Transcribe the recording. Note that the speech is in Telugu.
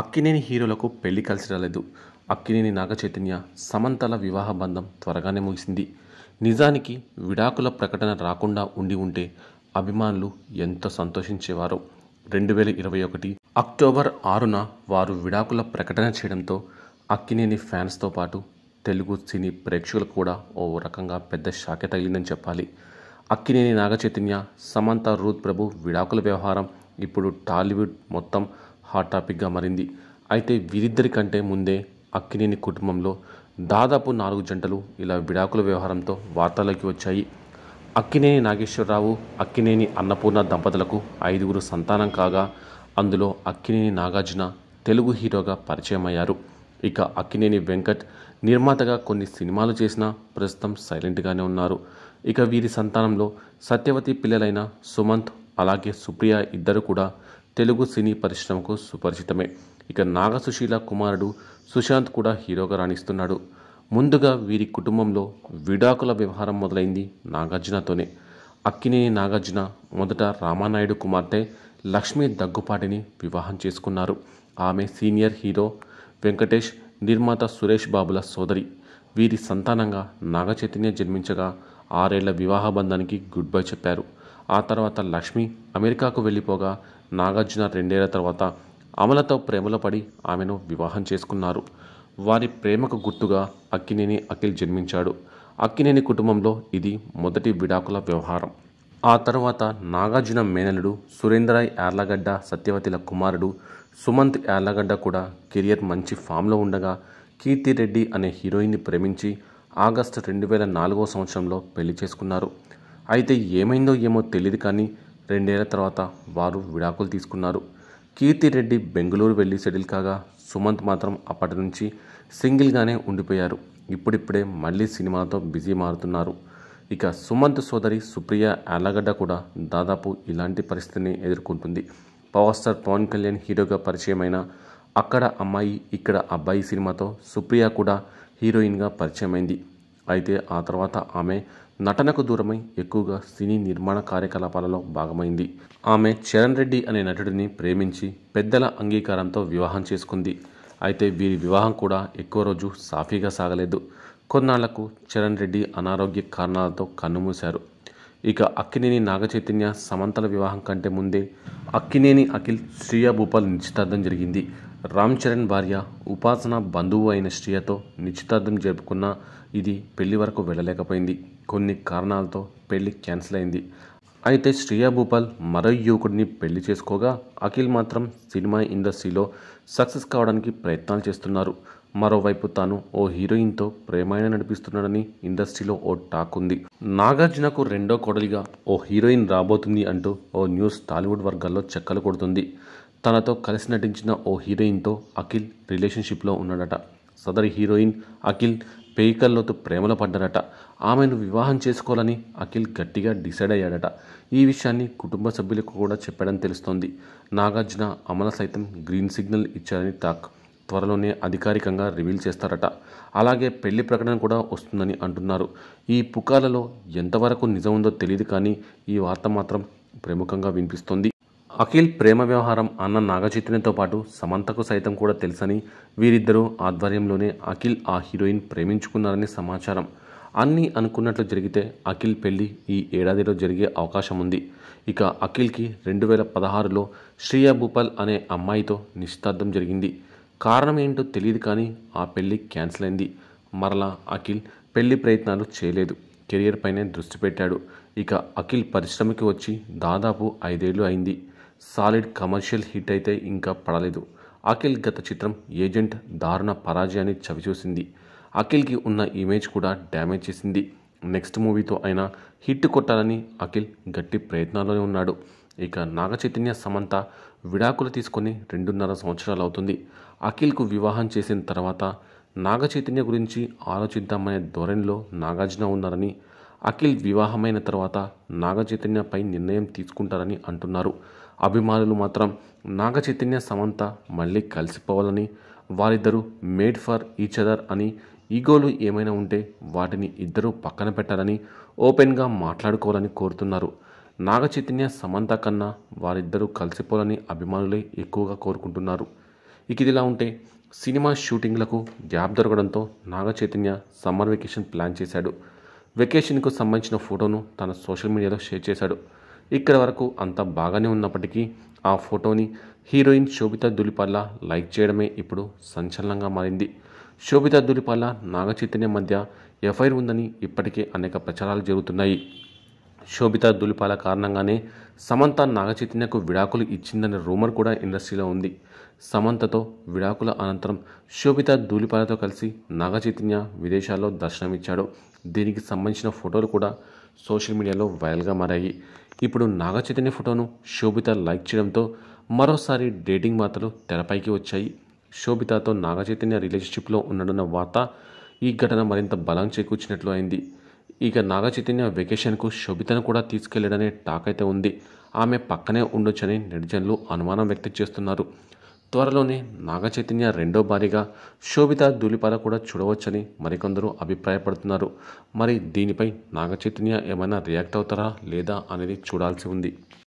అక్కినేని హీరోలకు పెళ్లి కలిసి రాలేదు అక్కినేని నాగ చైతన్య సమంతల వివాహ బంధం త్వరగానే ముగిసింది నిజానికి విడాకుల ప్రకటన రాకుండా ఉండి ఉంటే అభిమానులు ఎంతో సంతోషించేవారు రెండు వేల ఇరవై ఒకటి అక్టోబర్ ఆరున వారు విడాకుల ప్రకటన చేయడంతో అక్కినేని ఫ్యాన్స్తో పాటు తెలుగు సినీ ప్రేక్షకులకు కూడా ఓ రకంగా పెద్ద షాకే తగిలిందని చెప్పాలి అక్కినేని నాగచైతన్య సమంత రూత్ ప్రభు విడాకుల వ్యవహారం ఇప్పుడు టాలీవుడ్ మొత్తం హాట్ టాపిక్గా మారింది అయితే వీరిద్దరికంటే ముందే అక్కినేని కుటుంబంలో దాదాపు నాలుగు జంటలు ఇలా విడాకుల వ్యవహారంతో వార్తల్లోకి వచ్చాయి అక్కినేని నాగేశ్వరరావు అక్కినేని అన్నపూర్ణ దంపతులకు ఐదుగురు సంతానం కాగా అందులో అక్కినేని నాగార్జున తెలుగు హీరోగా పరిచయం అయ్యారు ఇక అక్కినేని వెంకట్ నిర్మాతగా కొన్ని సినిమాలు చేసినా ప్రస్తుతం సైలెంట్గానే ఉన్నారు ఇక వీరి సంతానంలో సత్యవతి పిల్లలైన సుమంత్ అలాగే సుప్రియ ఇద్దరు కూడా తెలుగు సినీ పరిశ్రమకు సుపరిచితమే ఇక నాగసుశీల కుమారుడు సుశాంత్ కూడా హీరోగా రాణిస్తున్నాడు ముందుగా వీరి కుటుంబంలో విడాకుల వ్యవహారం మొదలైంది నాగార్జునతోనే అక్కినేని నాగార్జున మొదట రామానాయుడు కుమార్తె లక్ష్మీ దగ్గుపాటిని వివాహం చేసుకున్నారు ఆమె సీనియర్ హీరో వెంకటేష్ నిర్మాత సురేష్ బాబుల సోదరి వీరి సంతానంగా నాగచైతన్య జన్మించగా ఆరేళ్ల వివాహ బంధానికి గుడ్ బై చెప్పారు ఆ తర్వాత లక్ష్మి అమెరికాకు వెళ్ళిపోగా నాగార్జున రెండేళ్ల తర్వాత అమలతో ప్రేమలో పడి ఆమెను వివాహం చేసుకున్నారు వారి ప్రేమకు గుర్తుగా అక్కినేని అఖిల్ జన్మించాడు అక్కినేని కుటుంబంలో ఇది మొదటి విడాకుల వ్యవహారం ఆ తర్వాత నాగార్జున మేనలుడు సురేంద్రాయ్ యార్లగడ్డ సత్యవతిల కుమారుడు సుమంత్ యార్లగడ్డ కూడా కెరియర్ మంచి ఫామ్లో ఉండగా కీర్తిరెడ్డి అనే హీరోయిన్ని ప్రేమించి ఆగస్టు రెండు వేల నాలుగో సంవత్సరంలో పెళ్లి చేసుకున్నారు అయితే ఏమైందో ఏమో తెలియదు కానీ రెండేళ్ల తర్వాత వారు విడాకులు తీసుకున్నారు కీర్తిరెడ్డి బెంగళూరు వెళ్ళి సెటిల్ కాగా సుమంత్ మాత్రం అప్పటి నుంచి సింగిల్గానే ఉండిపోయారు ఇప్పుడిప్పుడే మళ్ళీ సినిమాతో బిజీ మారుతున్నారు ఇక సుమంత్ సోదరి సుప్రియ ఆలగడ్డ కూడా దాదాపు ఇలాంటి పరిస్థితిని ఎదుర్కొంటుంది పవర్ స్టార్ పవన్ కళ్యాణ్ హీరోగా పరిచయమైన అక్కడ అమ్మాయి ఇక్కడ అబ్బాయి సినిమాతో సుప్రియ కూడా హీరోయిన్గా పరిచయమైంది అయితే ఆ తర్వాత ఆమె నటనకు దూరమై ఎక్కువగా సినీ నిర్మాణ కార్యకలాపాలలో భాగమైంది ఆమె చరణ్ రెడ్డి అనే నటుడిని ప్రేమించి పెద్దల అంగీకారంతో వివాహం చేసుకుంది అయితే వీరి వివాహం కూడా ఎక్కువ రోజు సాఫీగా సాగలేదు కొన్నాళ్లకు చరణ్ రెడ్డి అనారోగ్య కారణాలతో కన్నుమూశారు ఇక అక్కినేని నాగచైతన్య సమంతల వివాహం కంటే ముందే అక్కినేని అఖిల్ శ్రీయ భూపాల్ నిశ్చితార్థం జరిగింది రామ్ చరణ్ భార్య ఉపాసన బంధువు అయిన శ్రీయతో నిశ్చితార్థం జరుపుకున్న ఇది పెళ్లి వరకు వెళ్ళలేకపోయింది కొన్ని కారణాలతో పెళ్లి క్యాన్సిల్ అయింది అయితే శ్రీయ భూపాల్ మరో యువకుడిని పెళ్లి చేసుకోగా అఖిల్ మాత్రం సినిమా ఇండస్ట్రీలో సక్సెస్ కావడానికి ప్రయత్నాలు చేస్తున్నారు మరోవైపు తాను ఓ హీరోయిన్తో ప్రేమాయణ నడిపిస్తున్నాడని ఇండస్ట్రీలో ఓ టాక్ ఉంది నాగార్జునకు రెండో కొడలిగా ఓ హీరోయిన్ రాబోతుంది అంటూ ఓ న్యూస్ టాలీవుడ్ వర్గాల్లో చెక్కలు కొడుతుంది తనతో కలిసి నటించిన ఓ హీరోయిన్తో అఖిల్ రిలేషన్షిప్లో ఉన్నాడట సదరి హీరోయిన్ అఖిల్ పేయికల్లోతో ప్రేమలో పడ్డారట ఆమెను వివాహం చేసుకోవాలని అఖిల్ గట్టిగా డిసైడ్ అయ్యాడట ఈ విషయాన్ని కుటుంబ సభ్యులకు కూడా చెప్పాడని తెలుస్తోంది నాగార్జున అమల సైతం గ్రీన్ సిగ్నల్ ఇచ్చారని టాక్ త్వరలోనే అధికారికంగా రివీల్ చేస్తారట అలాగే పెళ్లి ప్రకటన కూడా వస్తుందని అంటున్నారు ఈ పుకార్లలో ఎంతవరకు నిజం ఉందో తెలియదు కానీ ఈ వార్త మాత్రం ప్రముఖంగా వినిపిస్తోంది అఖిల్ ప్రేమ వ్యవహారం అన్న నాగచైతన్యతో పాటు సమంతకు సైతం కూడా తెలుసని వీరిద్దరూ ఆధ్వర్యంలోనే అఖిల్ ఆ హీరోయిన్ ప్రేమించుకున్నారని సమాచారం అన్నీ అనుకున్నట్లు జరిగితే అఖిల్ పెళ్లి ఈ ఏడాదిలో జరిగే అవకాశం ఉంది ఇక అఖిల్కి రెండు వేల పదహారులో శ్రీయా భూపాల్ అనే అమ్మాయితో నిశ్చితార్థం జరిగింది కారణం ఏంటో తెలియదు కానీ ఆ పెళ్ళి క్యాన్సిల్ అయింది మరలా అఖిల్ పెళ్లి ప్రయత్నాలు చేయలేదు కెరియర్ పైనే దృష్టి పెట్టాడు ఇక అఖిల్ పరిశ్రమకి వచ్చి దాదాపు ఐదేళ్లు అయింది సాలిడ్ కమర్షియల్ హిట్ అయితే ఇంకా పడలేదు అఖిల్ గత చిత్రం ఏజెంట్ దారుణ పరాజయాన్ని చవిచూసింది అఖిల్కి ఉన్న ఇమేజ్ కూడా డ్యామేజ్ చేసింది నెక్స్ట్ మూవీతో అయినా హిట్ కొట్టాలని అఖిల్ గట్టి ప్రయత్నాల్లోనే ఉన్నాడు ఇక నాగ చైతన్య సమంత విడాకులు తీసుకొని రెండున్నర సంవత్సరాలు అవుతుంది అఖిల్కు వివాహం చేసిన తర్వాత నాగ చైతన్య గురించి ఆలోచిద్దామనే ధోరణిలో నాగార్జున ఉన్నారని అఖిల్ వివాహమైన తర్వాత నాగ చైతన్యపై నిర్ణయం తీసుకుంటారని అంటున్నారు అభిమానులు మాత్రం నాగ చైతన్య సమంత మళ్ళీ కలిసిపోవాలని వారిద్దరూ మేడ్ ఫర్ ఈచ్ అదర్ అని ఈగోలు ఏమైనా ఉంటే వాటిని ఇద్దరూ పక్కన పెట్టాలని ఓపెన్గా మాట్లాడుకోవాలని కోరుతున్నారు నాగ చైతన్య సమంత కన్నా వారిద్దరూ కలిసిపోలని అభిమానులే ఎక్కువగా కోరుకుంటున్నారు ఇక ఇదిలా ఉంటే సినిమా షూటింగ్లకు గ్యాప్ దొరకడంతో Naga Chaitanya summer vacation plan చేశాడు వెకేషన్కు సంబంధించిన ఫోటోను తన సోషల్ మీడియాలో షేర్ చేశాడు ఇక్కడ వరకు అంత బాగానే ఉన్నప్పటికీ ఆ ఫోటోని హీరోయిన్ శోభిత దులిపల్ల లైక్ చేయడమే ఇప్పుడు సంచలనంగా మారింది శోభిత దులిపల్ల నాగ మధ్య ఎఫ్ఐఆర్ ఉందని ఇప్పటికే అనేక ప్రచారాలు జరుగుతున్నాయి శోభిత దులిపాల కారణంగానే సమంత నాగచైతన్యకు విడాకులు ఇచ్చిందనే రూమర్ కూడా ఇండస్ట్రీలో ఉంది సమంతతో విడాకుల అనంతరం శోభిత దూలిపాలతో కలిసి నాగచైతన్య విదేశాల్లో దర్శనమిచ్చాడు దీనికి సంబంధించిన ఫోటోలు కూడా సోషల్ మీడియాలో వైరల్గా మారాయి ఇప్పుడు నాగచైతన్య ఫోటోను శోభిత లైక్ చేయడంతో మరోసారి డేటింగ్ వార్తలు తెరపైకి వచ్చాయి శోభితతో నాగచైతన్య రిలేషన్షిప్లో ఉండనున్న వార్త ఈ ఘటన మరింత బలం చేకూర్చినట్లు అయింది ఇక నాగ చైతన్య వెకేషన్కు శోభితను కూడా తీసుకెళ్లాడనే టాక్ అయితే ఉంది ఆమె పక్కనే ఉండొచ్చని నెటిజన్లు అనుమానం వ్యక్తం చేస్తున్నారు త్వరలోనే నాగ చైతన్య రెండో భారీగా శోభిత దూలిపాల కూడా చూడవచ్చని మరికొందరు అభిప్రాయపడుతున్నారు మరి దీనిపై నాగ చైతన్య ఏమైనా రియాక్ట్ అవుతారా లేదా అనేది చూడాల్సి ఉంది